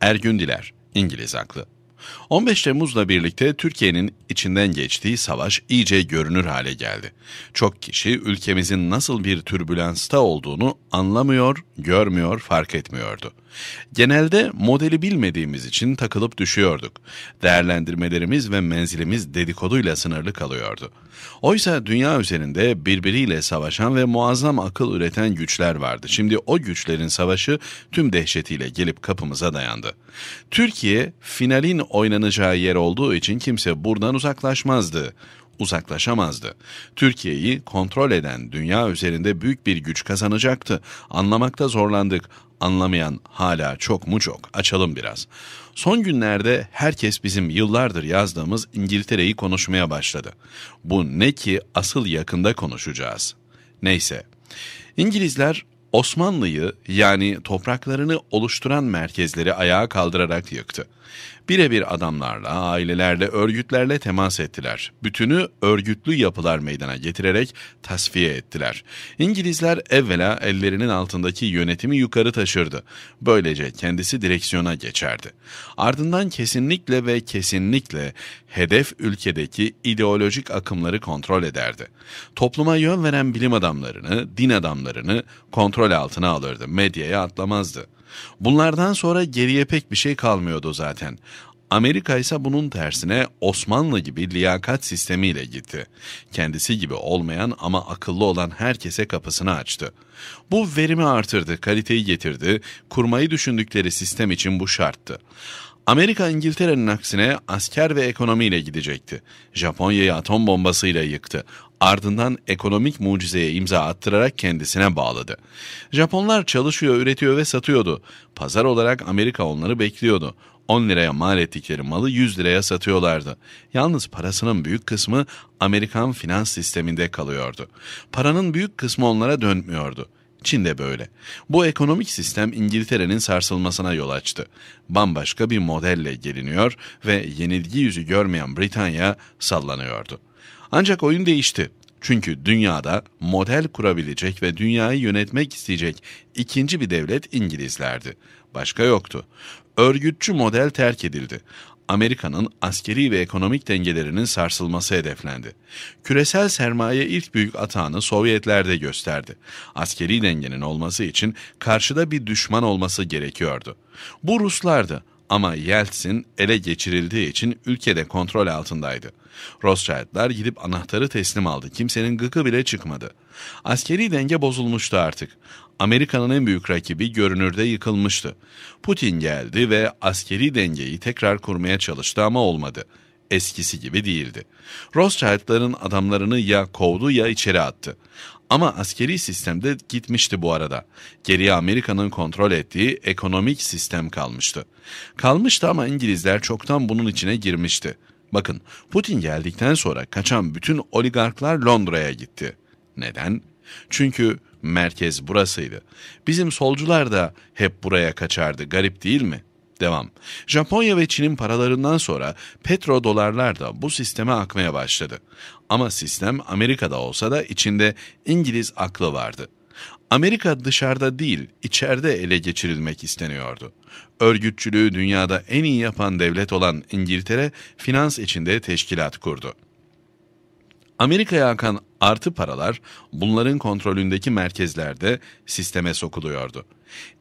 Ergün Diler, İngiliz Aklı 15 Temmuz'la birlikte Türkiye'nin içinden geçtiği savaş iyice görünür hale geldi. Çok kişi ülkemizin nasıl bir türbülansta olduğunu anlamıyor, görmüyor, fark etmiyordu. Genelde modeli bilmediğimiz için takılıp düşüyorduk. Değerlendirmelerimiz ve menzilimiz dedikoduyla sınırlı kalıyordu. Oysa dünya üzerinde birbiriyle savaşan ve muazzam akıl üreten güçler vardı. Şimdi o güçlerin savaşı tüm dehşetiyle gelip kapımıza dayandı. Türkiye finalin oynanacağı yer olduğu için kimse buradan uzaklaşmazdı uzaklaşamazdı. Türkiye'yi kontrol eden dünya üzerinde büyük bir güç kazanacaktı. Anlamakta zorlandık. Anlamayan hala çok mu çok? Açalım biraz. Son günlerde herkes bizim yıllardır yazdığımız İngiltere'yi konuşmaya başladı. Bu ne ki asıl yakında konuşacağız. Neyse. İngilizler Osmanlı'yı yani topraklarını oluşturan merkezleri ayağa kaldırarak yıktı birebir adamlarla, ailelerle, örgütlerle temas ettiler. Bütünü örgütlü yapılar meydana getirerek tasfiye ettiler. İngilizler evvela ellerinin altındaki yönetimi yukarı taşırdı. Böylece kendisi direksiyona geçerdi. Ardından kesinlikle ve kesinlikle hedef ülkedeki ideolojik akımları kontrol ederdi. Topluma yön veren bilim adamlarını, din adamlarını kontrol altına alırdı. Medyaya atlamazdı. Bunlardan sonra geriye pek bir şey kalmıyordu zaten. Amerika ise bunun tersine Osmanlı gibi liyakat sistemiyle gitti. Kendisi gibi olmayan ama akıllı olan herkese kapısını açtı. Bu verimi artırdı, kaliteyi getirdi, kurmayı düşündükleri sistem için bu şarttı. Amerika İngiltere'nin aksine asker ve ekonomiyle gidecekti. Japonya'yı atom bombasıyla yıktı. Ardından ekonomik mucizeye imza attırarak kendisine bağladı. Japonlar çalışıyor, üretiyor ve satıyordu. Pazar olarak Amerika onları bekliyordu. 10 liraya mal ettikleri malı 100 liraya satıyorlardı. Yalnız parasının büyük kısmı Amerikan finans sisteminde kalıyordu. Paranın büyük kısmı onlara dönmüyordu. Çin de böyle. Bu ekonomik sistem İngiltere'nin sarsılmasına yol açtı. Bambaşka bir modelle geliniyor ve yenilgi yüzü görmeyen Britanya sallanıyordu. Ancak oyun değişti. Çünkü dünyada model kurabilecek ve dünyayı yönetmek isteyecek ikinci bir devlet İngilizlerdi. Başka yoktu örgütçü model terk edildi. Amerika'nın askeri ve ekonomik dengelerinin sarsılması hedeflendi. Küresel sermaye ilk büyük atağını Sovyetlerde gösterdi. Askeri dengenin olması için karşıda bir düşman olması gerekiyordu. Bu Ruslardı ama Yeltsin ele geçirildiği için ülkede kontrol altındaydı. Rothschild'lar gidip anahtarı teslim aldı. Kimsenin gıkı bile çıkmadı. Askeri denge bozulmuştu artık. Amerika'nın en büyük rakibi görünürde yıkılmıştı. Putin geldi ve askeri dengeyi tekrar kurmaya çalıştı ama olmadı. Eskisi gibi değildi. Rothschild'ların adamlarını ya kovdu ya içeri attı. Ama askeri sistemde gitmişti bu arada. Geriye Amerika'nın kontrol ettiği ekonomik sistem kalmıştı. Kalmıştı ama İngilizler çoktan bunun içine girmişti. Bakın Putin geldikten sonra kaçan bütün oligarklar Londra'ya gitti. Neden? Çünkü merkez burasıydı. Bizim solcular da hep buraya kaçardı. Garip değil mi? Devam. Japonya ve Çin'in paralarından sonra petro dolarlar da bu sisteme akmaya başladı. Ama sistem Amerika'da olsa da içinde İngiliz aklı vardı. Amerika dışarıda değil, içeride ele geçirilmek isteniyordu. Örgütçülüğü dünyada en iyi yapan devlet olan İngiltere, finans içinde teşkilat kurdu. Amerika'ya akan Artı paralar bunların kontrolündeki merkezlerde sisteme sokuluyordu.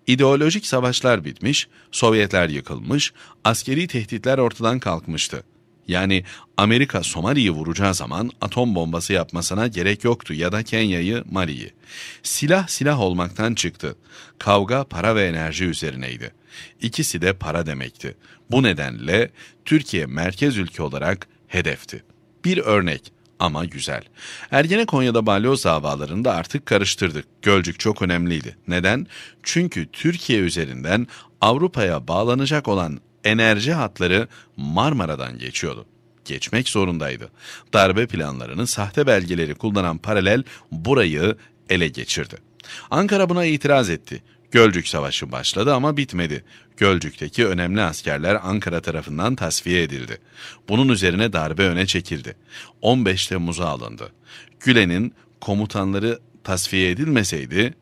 İdeolojik savaşlar bitmiş, Sovyetler yıkılmış, askeri tehditler ortadan kalkmıştı. Yani Amerika Somali'yi vuracağı zaman atom bombası yapmasına gerek yoktu ya da Kenya'yı, Mali'yi. Silah silah olmaktan çıktı. Kavga para ve enerji üzerineydi. İkisi de para demekti. Bu nedenle Türkiye merkez ülke olarak hedefti. Bir örnek ama güzel. Ergenekonya'da balyoz davalarında artık karıştırdık. Gölcük çok önemliydi. Neden? Çünkü Türkiye üzerinden Avrupa'ya bağlanacak olan enerji hatları Marmara'dan geçiyordu. Geçmek zorundaydı. Darbe planlarının sahte belgeleri kullanan paralel burayı ele geçirdi. Ankara buna itiraz etti. Gölcük Savaşı başladı ama bitmedi. Gölcük'teki önemli askerler Ankara tarafından tasfiye edildi. Bunun üzerine darbe öne çekildi. 15 Temmuz'a alındı. Gülen'in komutanları tasfiye edilmeseydi,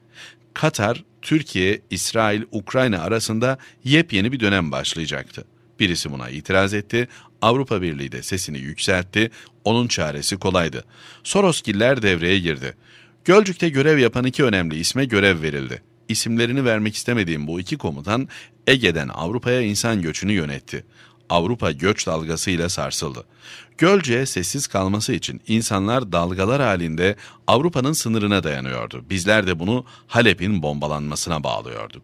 Katar, Türkiye, İsrail, Ukrayna arasında yepyeni bir dönem başlayacaktı. Birisi buna itiraz etti. Avrupa Birliği de sesini yükseltti. Onun çaresi kolaydı. Sorosgiller devreye girdi. Gölcük'te görev yapan iki önemli isme görev verildi isimlerini vermek istemediğim bu iki komutan Ege'den Avrupa'ya insan göçünü yönetti. Avrupa göç dalgasıyla sarsıldı. Gölce sessiz kalması için insanlar dalgalar halinde Avrupa'nın sınırına dayanıyordu. Bizler de bunu Halep'in bombalanmasına bağlıyorduk.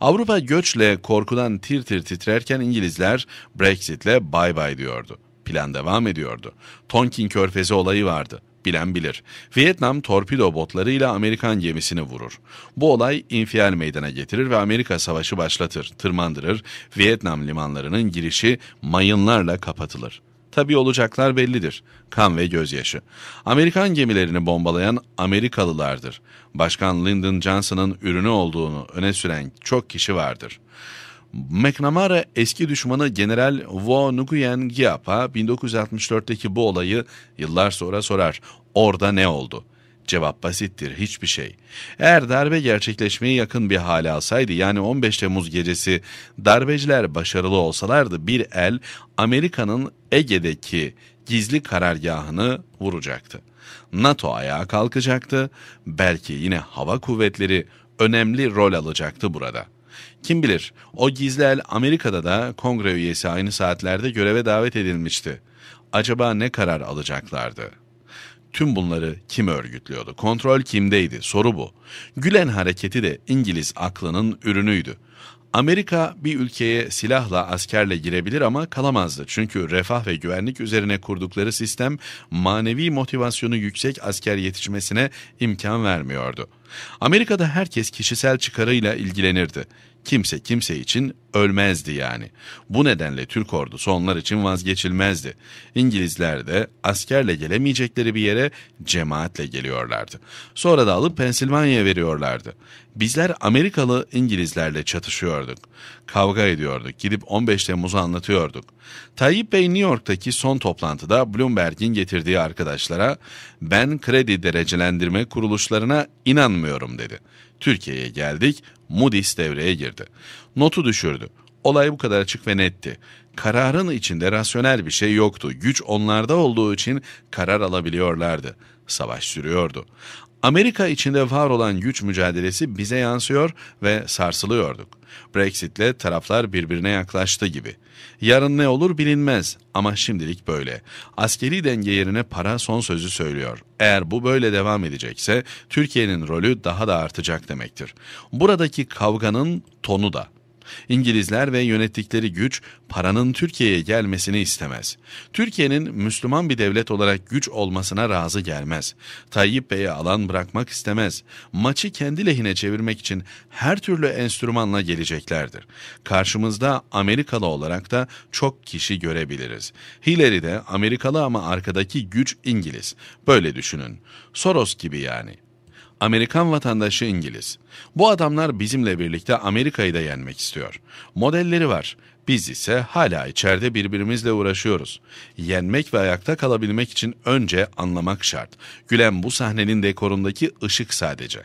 Avrupa göçle korkudan tir tir titrerken İngilizler Brexit'le bay bay diyordu. Plan devam ediyordu. Tonkin körfezi olayı vardı bilen bilir. Vietnam torpido botlarıyla Amerikan gemisini vurur. Bu olay infial meydana getirir ve Amerika savaşı başlatır, tırmandırır. Vietnam limanlarının girişi mayınlarla kapatılır. Tabi olacaklar bellidir. Kan ve gözyaşı. Amerikan gemilerini bombalayan Amerikalılardır. Başkan Lyndon Johnson'ın ürünü olduğunu öne süren çok kişi vardır. McNamara eski düşmanı General Wo Nguyen Giap'a 1964'teki bu olayı yıllar sonra sorar. Orada ne oldu? Cevap basittir, hiçbir şey. Eğer darbe gerçekleşmeye yakın bir hale alsaydı, yani 15 Temmuz gecesi darbeciler başarılı olsalardı bir el Amerika'nın Ege'deki gizli karargahını vuracaktı. NATO ayağa kalkacaktı, belki yine hava kuvvetleri önemli rol alacaktı burada.'' Kim bilir o gizli el Amerika'da da kongre üyesi aynı saatlerde göreve davet edilmişti. Acaba ne karar alacaklardı? Tüm bunları kim örgütlüyordu? Kontrol kimdeydi? Soru bu. Gülen hareketi de İngiliz aklının ürünüydü. Amerika bir ülkeye silahla, askerle girebilir ama kalamazdı. Çünkü refah ve güvenlik üzerine kurdukları sistem manevi motivasyonu yüksek asker yetişmesine imkan vermiyordu. Amerika'da herkes kişisel çıkarıyla ilgilenirdi. Kimse kimse için ölmezdi yani. Bu nedenle Türk ordusu onlar için vazgeçilmezdi. İngilizler de askerle gelemeyecekleri bir yere cemaatle geliyorlardı. Sonra da alıp Pensilvanya'ya veriyorlardı. Bizler Amerikalı İngilizlerle çatışıyorduk. Kavga ediyorduk. Gidip 15 Temmuz'u anlatıyorduk. Tayyip Bey New York'taki son toplantıda Bloomberg'in getirdiği arkadaşlara ben kredi derecelendirme kuruluşlarına inanmıyorum dedi. Türkiye'ye geldik, Moody's devreye girdi. Notu düşürdü. Olay bu kadar açık ve netti. Kararın içinde rasyonel bir şey yoktu. Güç onlarda olduğu için karar alabiliyorlardı. Savaş sürüyordu. Amerika içinde var olan güç mücadelesi bize yansıyor ve sarsılıyorduk. Brexit'le taraflar birbirine yaklaştı gibi. Yarın ne olur bilinmez ama şimdilik böyle. Askeri denge yerine para son sözü söylüyor. Eğer bu böyle devam edecekse Türkiye'nin rolü daha da artacak demektir. Buradaki kavganın tonu da İngilizler ve yönettikleri güç paranın Türkiye'ye gelmesini istemez. Türkiye'nin Müslüman bir devlet olarak güç olmasına razı gelmez. Tayyip Bey'e alan bırakmak istemez. Maçı kendi lehine çevirmek için her türlü enstrümanla geleceklerdir. Karşımızda Amerikalı olarak da çok kişi görebiliriz. Hillary de Amerikalı ama arkadaki güç İngiliz. Böyle düşünün. Soros gibi yani. Amerikan vatandaşı İngiliz. Bu adamlar bizimle birlikte Amerika'yı da yenmek istiyor. Modelleri var. Biz ise hala içeride birbirimizle uğraşıyoruz. Yenmek ve ayakta kalabilmek için önce anlamak şart. Gülen bu sahnenin dekorundaki ışık sadece.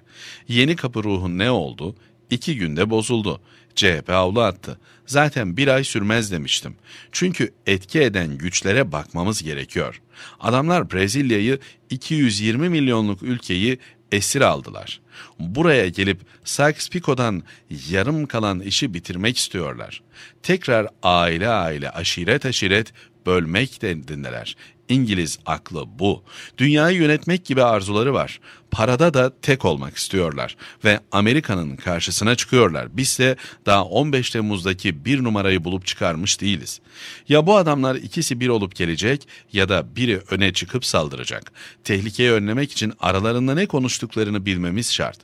Yeni kapı ruhu ne oldu? İki günde bozuldu. CHP avlu attı. Zaten bir ay sürmez demiştim. Çünkü etki eden güçlere bakmamız gerekiyor. Adamlar Brezilya'yı 220 milyonluk ülkeyi esir aldılar. Buraya gelip Sykes-Picot'tan yarım kalan işi bitirmek istiyorlar. Tekrar aile aile, aşiret aşiret bölmek dendindeler. İngiliz aklı bu. Dünyayı yönetmek gibi arzuları var. Parada da tek olmak istiyorlar ve Amerika'nın karşısına çıkıyorlar. Biz de daha 15 Temmuz'daki bir numarayı bulup çıkarmış değiliz. Ya bu adamlar ikisi bir olup gelecek ya da biri öne çıkıp saldıracak. Tehlikeyi önlemek için aralarında ne konuştuklarını bilmemiz şart.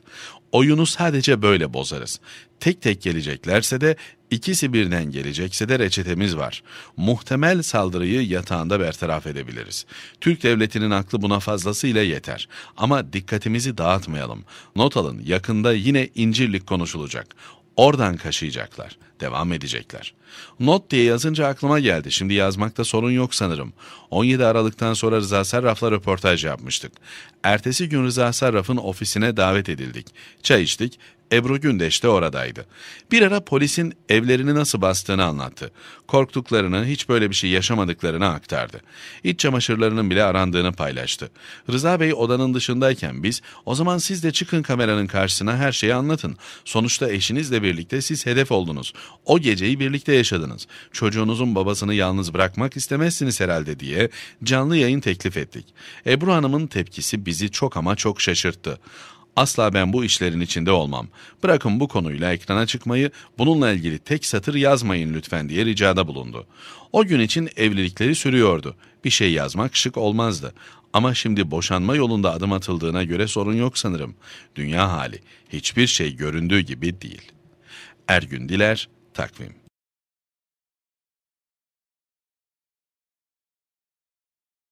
Oyunu sadece böyle bozarız. Tek tek geleceklerse de ikisi birden gelecekse de reçetemiz var. Muhtemel saldırıyı yatağında bertaraf edebiliriz. Türk devletinin aklı buna fazlasıyla yeter. Ama dikkatimizi dağıtmayalım. Not alın yakında yine incirlik konuşulacak. Oradan kaşıyacaklar devam edecekler. Not diye yazınca aklıma geldi. Şimdi yazmakta sorun yok sanırım. 17 Aralık'tan sonra Rıza Sarraf'la röportaj yapmıştık. Ertesi gün Rıza Sarraf'ın ofisine davet edildik. Çay içtik Ebru Gündeş de oradaydı. Bir ara polisin evlerini nasıl bastığını anlattı. Korktuklarını, hiç böyle bir şey yaşamadıklarını aktardı. İç çamaşırlarının bile arandığını paylaştı. Rıza Bey odanın dışındayken biz, o zaman siz de çıkın kameranın karşısına her şeyi anlatın. Sonuçta eşinizle birlikte siz hedef oldunuz. O geceyi birlikte yaşadınız. Çocuğunuzun babasını yalnız bırakmak istemezsiniz herhalde diye canlı yayın teklif ettik. Ebru Hanım'ın tepkisi bizi çok ama çok şaşırttı. Asla ben bu işlerin içinde olmam. Bırakın bu konuyla ekrana çıkmayı, bununla ilgili tek satır yazmayın lütfen diye ricada bulundu. O gün için evlilikleri sürüyordu. Bir şey yazmak şık olmazdı. Ama şimdi boşanma yolunda adım atıldığına göre sorun yok sanırım. Dünya hali hiçbir şey göründüğü gibi değil. Ergün Diler, Takvim